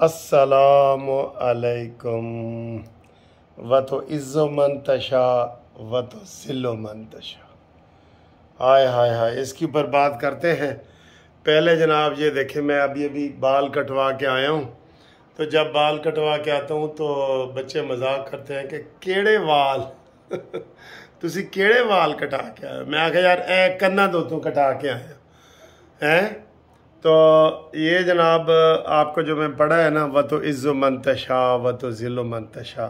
असलकम व तो इज़्ज़ो मंतशा व तो सिलो मंतशा हाय हाय हाय इसके ऊपर बात करते हैं पहले जनाब ये देखें मैं अभी अभी बाल कटवा के आया हूँ तो जब बाल कटवा के आता हूँ तो बच्चे मजाक करते हैं कि केड़े वाल तुसी केड़े वाल कटा के आए मैं आखिर यार ए कन्ना दो तू कटा के आया हैं तो ये जनाब आपको जो मैं पढ़ा है ना व तो इज़्ज़ो मंतशा व तो ज़िलो मंतशा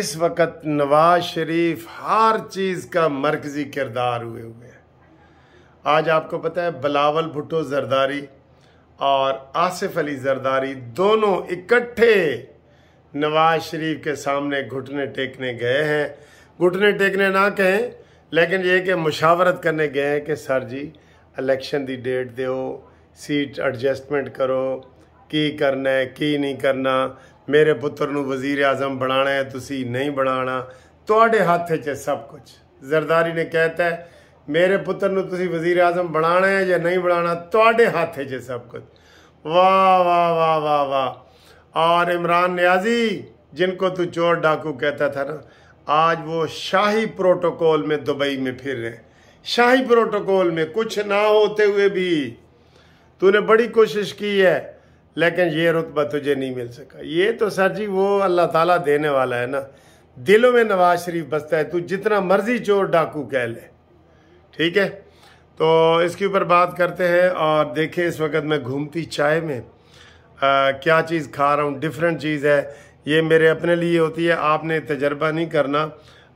इस वक्त नवाज शरीफ हर चीज़ का मरकज़ी किरदार हुए हुए हैं आज आपको पता है बलावल भुट्टो जरदारी और आसिफ अली जरदारी दोनों इकट्ठे नवाज शरीफ के सामने घुटने टेकने गए हैं घुटने टेकने ना कहें लेकिन ये कि मुशावरत करने गए हैं कि सर जी ਇਲੈਕਸ਼ਨ ਦੀ ਡੇਟ ਦਿਓ ਸੀਟ ਐਡਜਸਟਮੈਂਟ ਕਰੋ ਕੀ ਕਰਨਾ ਹੈ ਕੀ ਨਹੀਂ ਕਰਨਾ ਮੇਰੇ ਪੁੱਤਰ ਨੂੰ ਵਜ਼ੀਰ ਆਜ਼ਮ ਬਣਾਣਾ ਹੈ ਤੁਸੀਂ ਨਹੀਂ ਬਣਾਣਾ ਤੁਹਾਡੇ ਹੱਥ 'ਚ ਸਭ ਕੁਝ ਜ਼ਰਦਾਰੀ ਨੇ ਕਹਿਤਾ ਹੈ ਮੇਰੇ ਪੁੱਤਰ ਨੂੰ ਤੁਸੀਂ ਵਜ਼ੀਰ ਆਜ਼ਮ ਬਣਾਣਾ ਹੈ ਜਾਂ ਨਹੀਂ ਬਣਾਣਾ ਤੁਹਾਡੇ ਹੱਥ 'ਚ ਸਭ ਕੁਝ ਵਾਹ ਵਾਹ ਵਾਹ ਵਾਹ ਵਾਹ ਔਰ ਇਮਰਾਨ ਨਿਆਜ਼ੀ जिनको तू चोर डाकू कहता था ना आज वो शाही प्रोटोकॉल में दुबई में फिर रहे हैं शाही प्रोटोकॉल में कुछ ना होते हुए भी तूने बड़ी कोशिश की है लेकिन ये रुतबा तुझे नहीं मिल सका ये तो सर जी वो अल्लाह ताला देने वाला है ना दिलों में नवाज शरीफ बसता है तू जितना मर्जी चोर डाकू कह ले ठीक है तो इसके ऊपर बात करते हैं और देखें इस वक्त मैं घूमती चाय में आ, क्या चीज़ खा रहा हूँ डिफरेंट चीज़ है ये मेरे अपने लिए होती है आपने तजर्बा नहीं करना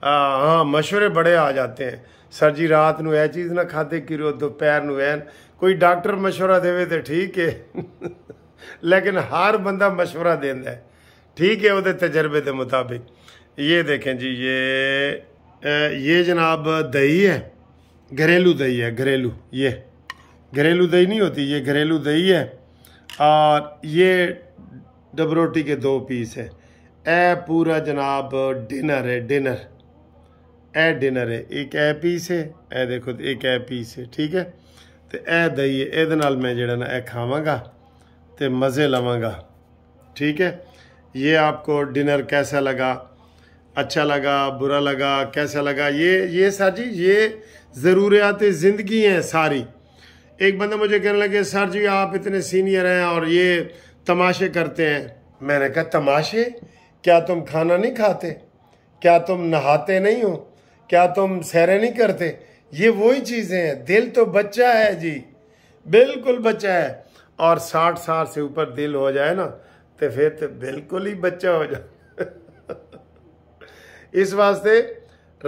हाँ मशवरे बड़े आ जाते हैं सर जी रात ਨੂੰ यह चीज़ ना खाते ਕਰੋ दोपहर ਨੂੰ कोई डॉक्टर ਡਾਕਟਰ ਮਸ਼ਵਰਾ तो ठीक है लेकिन हर बंदा मशवरा देता है ठीक है वो तजर्बे के मुताबिक ये देखें जी ये ये जनाब दही है घरेलू दही है घरेलू ये घरेलू दही नहीं होती ये घरेलू दही है और ये डबरोटी के दो पीस है ए पूरा जनाब डिनर है डिनर ए डिनर है एक ए पीस है ए देखो तो एक ए पीस है ठीक है तो ए दही है ये मैं ਮੈਂ ना ਨਾ खावगा तो मज़े लवागा ठीक है ये आपको डिनर कैसा लगा अच्छा लगा बुरा लगा कैसा लगा ये ये सर जी ये ज़रूरियात ज़िंदगी हैं सारी एक बंदा मुझे कहने लगे सर जी आप इतने सीनियर हैं और ये तमाशे करते हैं मैंने कहा तमाशे क्या तुम खाना नहीं खाते क्या तुम नहाते नहीं हो क्या तुम सैर नहीं करते ये वही चीज़ें हैं दिल तो बच्चा है जी बिल्कुल बच्चा है और साठ साल से ऊपर दिल हो जाए ना तो फिर तो बिल्कुल ही बच्चा हो जाए इस वास्ते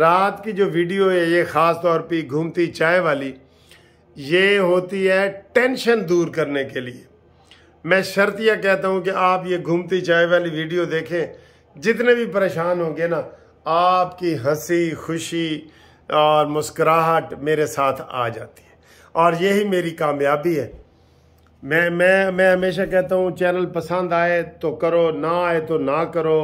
रात की जो वीडियो है ये ख़ास तौर पे घूमती चाय वाली ये होती है टेंशन दूर करने के लिए मैं शर्त यह कहता हूँ कि आप ये घूमती चाय वाली वीडियो देखें जितने भी परेशान होंगे ना आपकी हंसी खुशी और मुस्कुराहट मेरे साथ आ जाती है और यही मेरी कामयाबी है मैं मैं मैं हमेशा कहता हूँ चैनल पसंद आए तो करो ना आए तो ना करो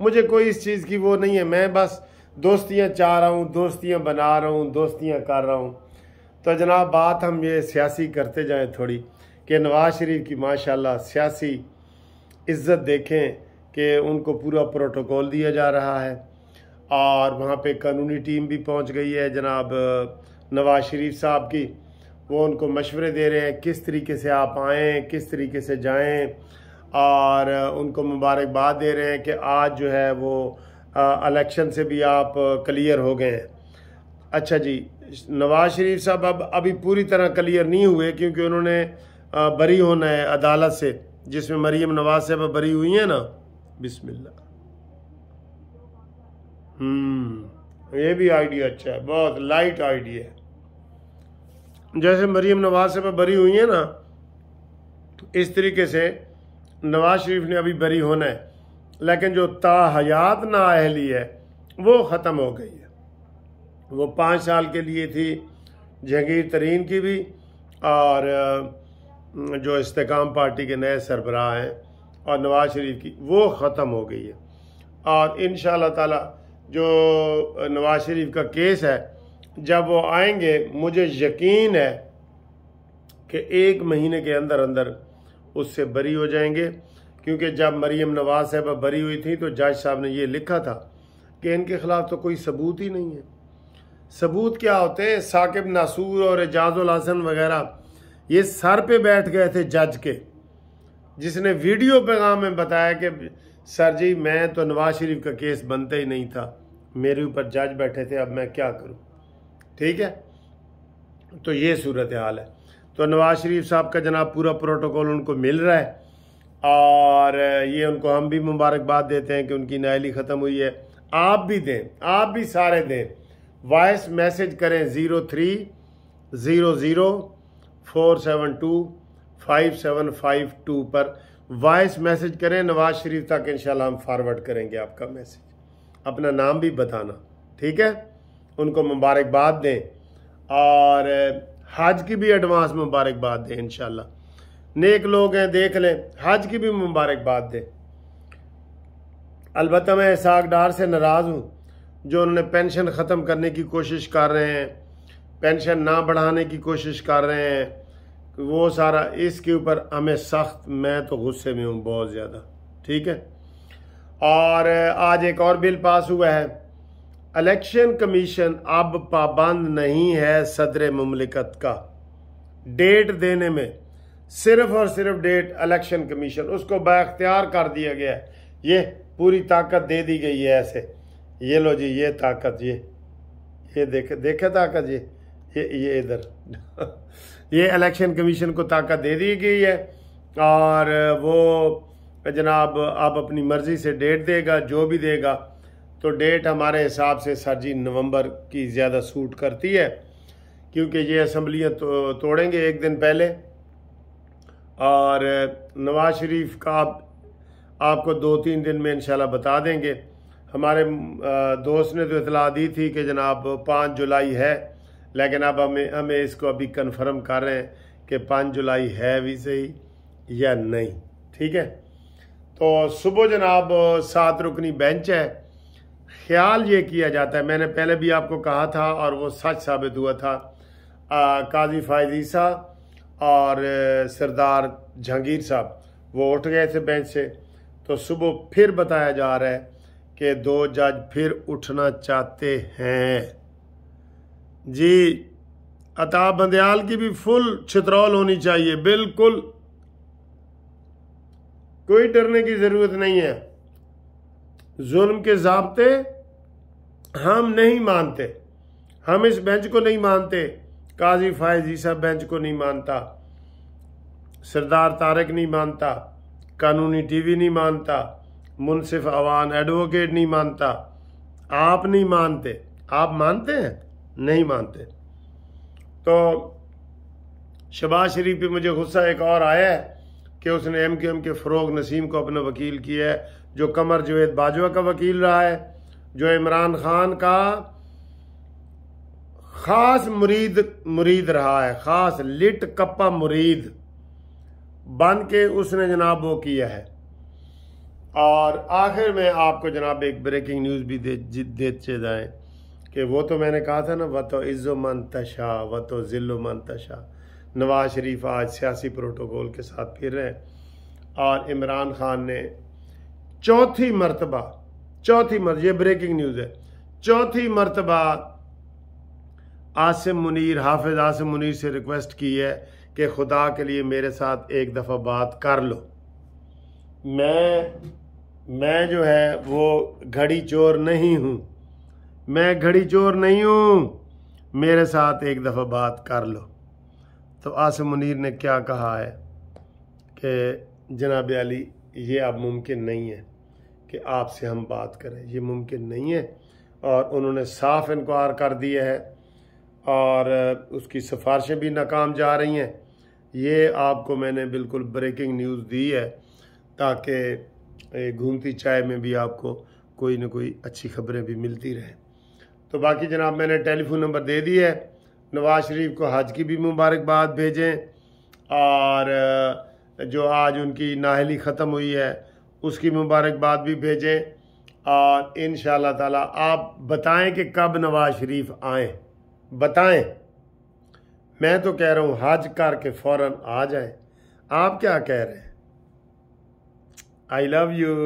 मुझे कोई इस चीज़ की वो नहीं है मैं बस दोस्तियाँ चाह रहा हूँ दोस्तियाँ बना रहा हूँ दोस्तियाँ कर रहा हूँ तो जनाब बात हम ये सियासी करते जाएँ थोड़ी कि नवाज़ शरीफ की माशाल्लाह सियासी इज़्ज़त देखें कि उनको पूरा प्रोटोकॉल दिया जा रहा है और वहाँ पे कानूनी टीम भी पहुँच गई है जनाब नवाज शरीफ साहब की वो उनको मशवरे दे रहे हैं किस तरीके से आप आएँ किस तरीके से जाएँ और उनको मुबारकबाद दे रहे हैं कि आज जो है वो इलेक्शन से भी आप क्लियर हो गए हैं अच्छा जी नवाज शरीफ साहब अब अभी पूरी तरह क्लियर नहीं हुए क्योंकि उन्होंने बरी होना है अदालत से जिसमें मरीम नवाज साहब बरी हुई हैं ना बिस्मिल्लाह हम्म, ये भी आइडिया अच्छा है बहुत लाइट आइडिया है जैसे मरीम नवाज से बरी हुई है ना तो इस तरीके से नवाज शरीफ ने अभी बरी होना है लेकिन जो ताहयात अहली है वो ख़त्म हो गई है वो पाँच साल के लिए थी जहांगीर तरीन की भी और जो इस्तेकाम पार्टी के नए सरबराह हैं और नवाज शरीफ की वो ख़त्म हो गई है और इन ताला जो नवाज शरीफ का केस है जब वो आएंगे मुझे यकीन है कि एक महीने के अंदर अंदर उससे बरी हो जाएंगे क्योंकि जब मरीम नवाज साहब बरी हुई थी तो जज साहब ने ये लिखा था कि इनके ख़िलाफ़ तो कोई सबूत ही नहीं है सबूत क्या होते हैं साकिब नासूर और एजाजुल हसन वगैरह ये सर पे बैठ गए थे जज के जिसने वीडियो पैगाम में बताया कि सर जी मैं तो नवाज शरीफ का केस बनता ही नहीं था मेरे ऊपर जज बैठे थे अब मैं क्या करूं ठीक है तो ये सूरत हाल है तो नवाज शरीफ साहब का जनाब पूरा प्रोटोकॉल उनको मिल रहा है और ये उनको हम भी मुबारकबाद देते हैं कि उनकी नायली ख़त्म हुई है आप भी दें आप भी सारे दें वॉइस मैसेज करें zero three zero zero four seven two five seven five two पर वॉइस मैसेज करें नवाज शरीफ तक इन हम फॉरवर्ड करेंगे आपका मैसेज अपना नाम भी बताना ठीक है उनको मुबारकबाद दें और हज की भी एडवांस मुबारकबाद दें इनशाला नेक लोग हैं देख लें हज की भी मुबारकबाद दें अलबत् मैं इसाक डार से नाराज़ हूँ जो उन्होंने पेंशन ख़त्म करने की कोशिश कर रहे हैं पेंशन ना बढ़ाने की कोशिश कर रहे हैं वो सारा इसके ऊपर हमें सख्त मैं तो गुस्से में हूँ बहुत ज़्यादा ठीक है और आज एक और बिल पास हुआ है इलेक्शन कमीशन अब पाबंद नहीं है सदर ममलिकत का डेट देने में सिर्फ और सिर्फ डेट इलेक्शन कमीशन उसको बाख्तियार कर दिया गया है ये पूरी ताकत दे दी गई है ऐसे ये लो जी ये ताकत ये ये देखे देखे ताकत ये ये ये इधर ये इलेक्शन कमीशन को ताकत दे दी गई है और वो जनाब आप अपनी मर्ज़ी से डेट देगा जो भी देगा तो डेट हमारे हिसाब से सर जी नवंबर की ज़्यादा सूट करती है क्योंकि ये असम्बलियाँ तो, तोड़ेंगे एक दिन पहले और नवाज शरीफ का आप, आपको दो तीन दिन में इंशाल्लाह बता देंगे हमारे दोस्त ने तो इतला दी थी कि जनाब पाँच जुलाई है लेकिन अब हमें हमें इसको अभी कन्फर्म कर रहे हैं कि पाँच जुलाई है भी सही या नहीं ठीक है तो सुबह जनाब सात रुकनी बेंच है ख्याल ये किया जाता है मैंने पहले भी आपको कहा था और वो सच साबित हुआ था आ, काजी फायदी साहब और सरदार जहांगीर साहब वो उठ गए थे बेंच से तो सुबह फिर बताया जा रहा है कि दो जज फिर उठना चाहते हैं जी अताब बंदयाल की भी फुल छित्रौल होनी चाहिए बिल्कुल कोई डरने की जरूरत नहीं है जुल्म के जबते हम नहीं मानते हम इस बेंच को नहीं मानते काजी फायज ईसा बेंच को नहीं मानता सरदार तारक नहीं मानता कानूनी टीवी नहीं मानता मुनसिफ अवान एडवोकेट नहीं मानता आप नहीं मानते आप मानते हैं नहीं मानते तो शबाज शरीफ पे मुझे गुस्सा एक और आया है कि उसने एम क्यू एम के फ़रोग नसीम को अपना वकील किया है जो कमर जवेद बाजवा का वकील रहा है जो इमरान खान का ख़ास मुरीद मुरीद रहा है ख़ास लिट कप्पा मुरीद बन के उसने जनाब वो किया है और आखिर में आपको जनाब एक ब्रेकिंग न्यूज़ भी दे दे जाएँ कि वो तो मैंने कहा था ना व तो इज़्ज़ो मन तशा व तो ज़िल्लो मन तशा नवाज शरीफ आज सियासी प्रोटोकॉल के साथ फिर रहे हैं और इमरान खान ने चौथी मरतबा चौथी मर ये ब्रेकिंग न्यूज़ है चौथी मरतबा आसिम मुनीर हाफिज आसिम मुनीर से रिक्वेस्ट की है कि खुदा के लिए मेरे साथ एक दफ़ा बात कर लो मैं मैं जो है वो घड़ी चोर नहीं हूँ मैं घड़ी चोर नहीं हूँ मेरे साथ एक दफ़ा बात कर लो तो आसम मुनीर ने क्या कहा है कि जनाब अली ये अब मुमकिन नहीं है कि आपसे हम बात करें ये मुमकिन नहीं है और उन्होंने साफ इनकार कर दिया है और उसकी सिफारशें भी नाकाम जा रही हैं ये आपको मैंने बिल्कुल ब्रेकिंग न्यूज़ दी है ताकि घूमती चाय में भी आपको कोई ना कोई अच्छी खबरें भी मिलती रहें तो बाकी जनाब मैंने टेलीफोन नंबर दे दिया है नवाज़ शरीफ को हज की भी मुबारकबाद भेजें और जो आज उनकी नाहली ख़त्म हुई है उसकी मुबारकबाद भी भेजें और इन ताला आप बताएं कि कब नवाज़ शरीफ आए बताएं मैं तो कह रहा हूँ हज करके फ़ौर आ जाए आप क्या कह रहे हैं आई लव यू